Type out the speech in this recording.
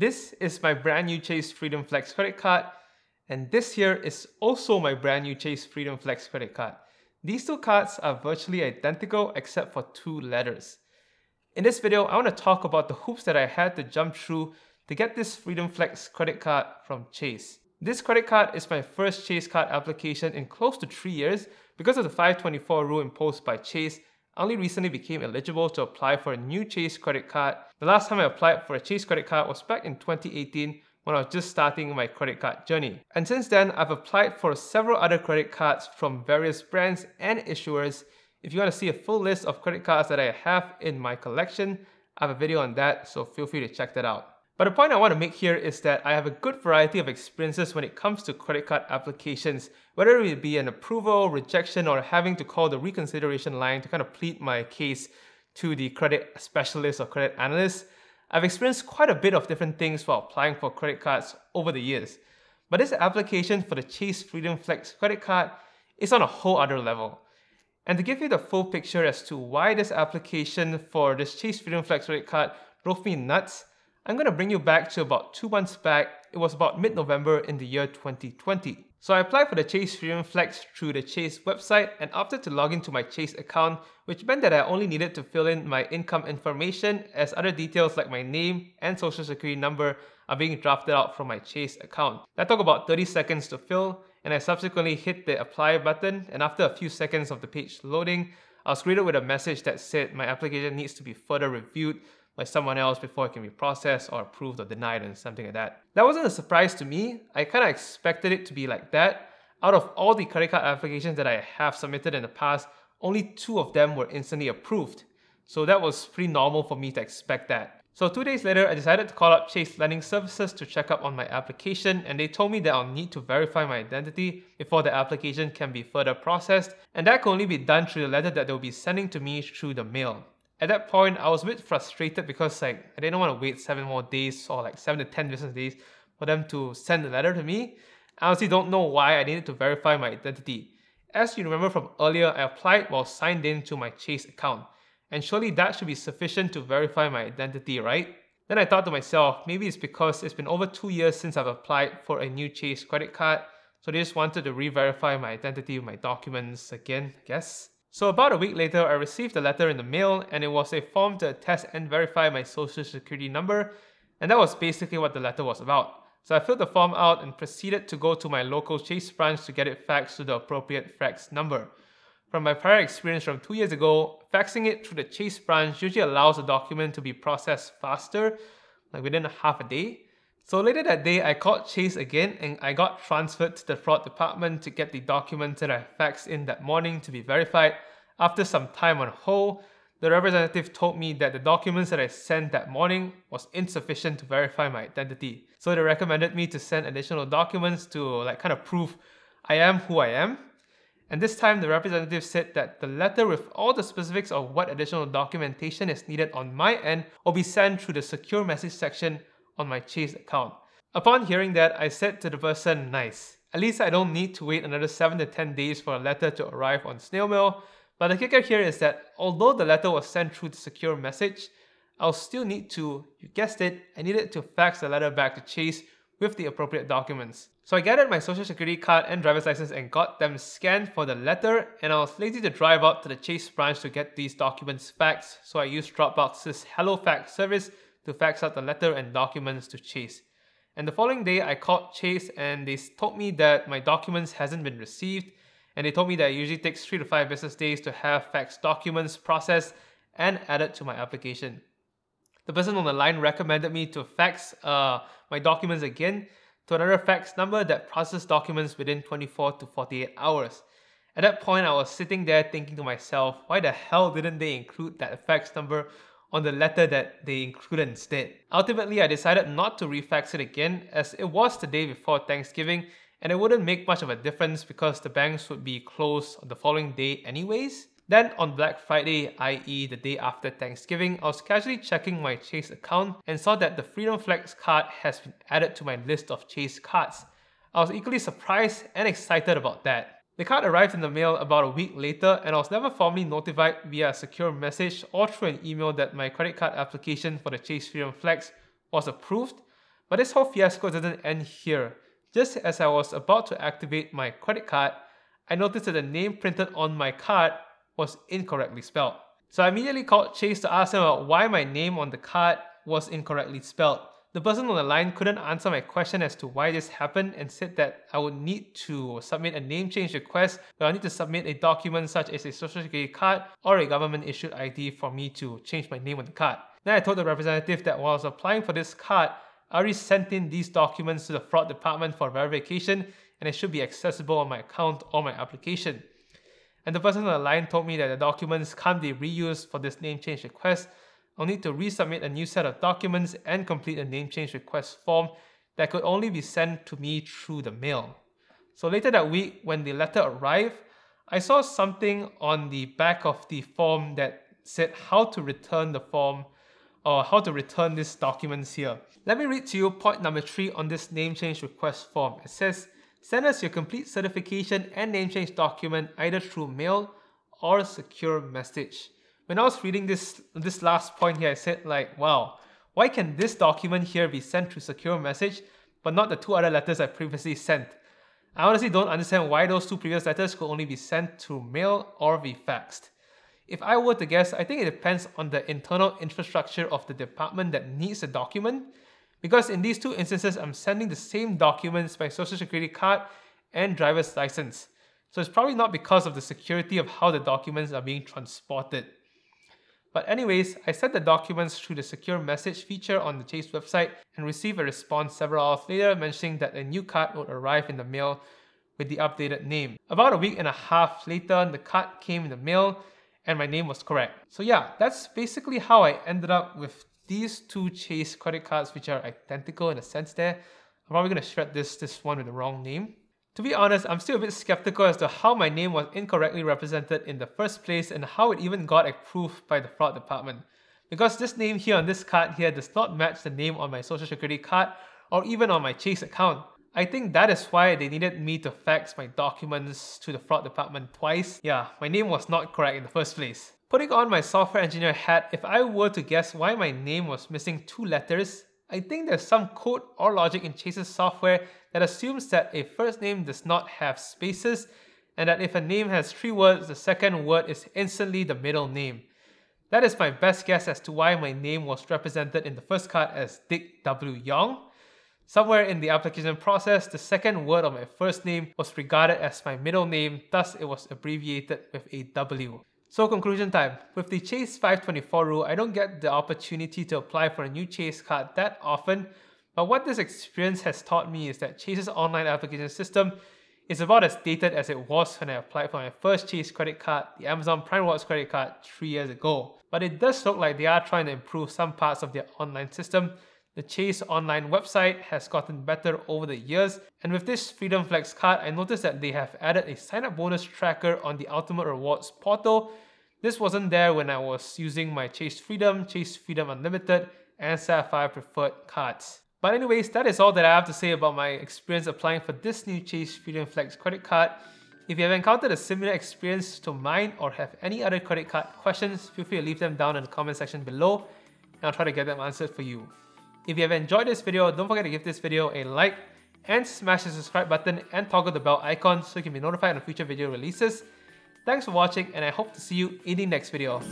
This is my brand new Chase Freedom Flex credit card. And this here is also my brand new Chase Freedom Flex credit card. These two cards are virtually identical except for two letters. In this video, I want to talk about the hoops that I had to jump through to get this Freedom Flex credit card from Chase. This credit card is my first Chase card application in close to three years because of the 524 rule imposed by Chase. I only recently became eligible to apply for a new Chase credit card the last time I applied for a Chase credit card was back in 2018 when I was just starting my credit card journey. And since then, I've applied for several other credit cards from various brands and issuers. If you want to see a full list of credit cards that I have in my collection, I have a video on that, so feel free to check that out. But the point I want to make here is that I have a good variety of experiences when it comes to credit card applications, whether it be an approval, rejection, or having to call the reconsideration line to kind of plead my case to the credit specialist or credit analyst, I've experienced quite a bit of different things while applying for credit cards over the years. But this application for the Chase Freedom Flex credit card is on a whole other level. And to give you the full picture as to why this application for this Chase Freedom Flex credit card drove me nuts, I'm going to bring you back to about two months back. It was about mid-November in the year 2020. So I applied for the Chase Freedom Flex through the Chase website and opted to log into my Chase account, which meant that I only needed to fill in my income information as other details like my name and social security number are being drafted out from my Chase account. That took about 30 seconds to fill and I subsequently hit the apply button and after a few seconds of the page loading, I was greeted with a message that said my application needs to be further reviewed by someone else before it can be processed or approved or denied and something like that. That wasn't a surprise to me. I kind of expected it to be like that. Out of all the credit card applications that I have submitted in the past, only two of them were instantly approved. So that was pretty normal for me to expect that. So two days later, I decided to call up Chase Lending Services to check up on my application and they told me that I'll need to verify my identity before the application can be further processed and that can only be done through the letter that they'll be sending to me through the mail at that point, I was a bit frustrated because like I didn't want to wait seven more days or like seven to ten business days for them to send the letter to me. I honestly don't know why I needed to verify my identity. As you remember from earlier, I applied while signed in to my Chase account, and surely that should be sufficient to verify my identity, right? Then I thought to myself, maybe it's because it's been over two years since I've applied for a new Chase credit card, so they just wanted to re-verify my identity with my documents again, I guess. So about a week later, I received a letter in the mail and it was a form to test and verify my social security number and that was basically what the letter was about. So I filled the form out and proceeded to go to my local Chase branch to get it faxed to the appropriate fax number. From my prior experience from two years ago, faxing it through the Chase branch usually allows the document to be processed faster, like within half a day, so later that day, I called Chase again and I got transferred to the fraud department to get the documents that I faxed in that morning to be verified. After some time on hold, the representative told me that the documents that I sent that morning was insufficient to verify my identity. So they recommended me to send additional documents to like kind of prove I am who I am. And this time the representative said that the letter with all the specifics of what additional documentation is needed on my end will be sent through the secure message section on my Chase account. Upon hearing that, I said to the person, nice. At least I don't need to wait another 7 to 10 days for a letter to arrive on snail mail. But the kicker here is that although the letter was sent through the secure message, I'll still need to, you guessed it, I needed to fax the letter back to Chase with the appropriate documents. So I gathered my social security card and driver's license and got them scanned for the letter and I was lazy to drive out to the Chase branch to get these documents faxed so I used Dropbox's HelloFax service to fax out the letter and documents to Chase. And the following day, I called Chase and they told me that my documents hasn't been received. And they told me that it usually takes three to five business days to have fax documents processed and added to my application. The person on the line recommended me to fax uh, my documents again to another fax number that processes documents within 24 to 48 hours. At that point, I was sitting there thinking to myself, why the hell didn't they include that fax number on the letter that they included instead. Ultimately, I decided not to refax it again as it was the day before Thanksgiving and it wouldn't make much of a difference because the banks would be closed the following day anyways. Then on Black Friday, i.e. the day after Thanksgiving, I was casually checking my Chase account and saw that the Freedom Flex card has been added to my list of Chase cards. I was equally surprised and excited about that. The card arrived in the mail about a week later and I was never formally notified via a secure message or through an email that my credit card application for the Chase Freedom Flex was approved, but this whole fiasco didn't end here. Just as I was about to activate my credit card, I noticed that the name printed on my card was incorrectly spelled. So I immediately called Chase to ask them about why my name on the card was incorrectly spelled. The person on the line couldn't answer my question as to why this happened and said that I would need to submit a name change request, but I need to submit a document such as a social security card or a government issued ID for me to change my name on the card. Then I told the representative that while I was applying for this card, I already sent in these documents to the fraud department for verification and it should be accessible on my account or my application. And the person on the line told me that the documents can't be reused for this name change request, I'll need to resubmit a new set of documents and complete a name change request form that could only be sent to me through the mail. So later that week, when the letter arrived, I saw something on the back of the form that said how to return the form or uh, how to return these documents here. Let me read to you point number three on this name change request form. It says, send us your complete certification and name change document either through mail or secure message when I was reading this, this last point here, I said like, wow, why can this document here be sent to secure message, but not the two other letters I previously sent? I honestly don't understand why those two previous letters could only be sent to mail or be faxed. If I were to guess, I think it depends on the internal infrastructure of the department that needs the document, because in these two instances, I'm sending the same documents by social security card and driver's license. So it's probably not because of the security of how the documents are being transported. But anyways, I sent the documents through the secure message feature on the Chase website and received a response several hours later mentioning that a new card would arrive in the mail with the updated name. About a week and a half later, the card came in the mail and my name was correct. So yeah, that's basically how I ended up with these two Chase credit cards which are identical in a sense there. I'm probably gonna shred this, this one with the wrong name. To be honest, I'm still a bit skeptical as to how my name was incorrectly represented in the first place and how it even got approved by the fraud department. Because this name here on this card here does not match the name on my social security card or even on my Chase account. I think that is why they needed me to fax my documents to the fraud department twice. Yeah, my name was not correct in the first place. Putting on my software engineer hat, if I were to guess why my name was missing two letters, I think there's some code or logic in Chase's software that assumes that a first name does not have spaces, and that if a name has three words, the second word is instantly the middle name. That is my best guess as to why my name was represented in the first card as Dick W. Young. Somewhere in the application process, the second word of my first name was regarded as my middle name, thus it was abbreviated with a W. So conclusion time. With the Chase 524 rule, I don't get the opportunity to apply for a new Chase card that often, but what this experience has taught me is that Chase's online application system is about as dated as it was when I applied for my first Chase credit card, the Amazon Prime Rewards credit card, three years ago. But it does look like they are trying to improve some parts of their online system the Chase online website has gotten better over the years, and with this Freedom Flex card, I noticed that they have added a sign-up bonus tracker on the Ultimate Rewards portal. This wasn't there when I was using my Chase Freedom, Chase Freedom Unlimited, and Sapphire Preferred cards. But anyways, that is all that I have to say about my experience applying for this new Chase Freedom Flex credit card. If you have encountered a similar experience to mine or have any other credit card questions, feel free to leave them down in the comment section below and I'll try to get them answered for you. If you have enjoyed this video, don't forget to give this video a like and smash the subscribe button and toggle the bell icon so you can be notified on future video releases. Thanks for watching and I hope to see you in the next video.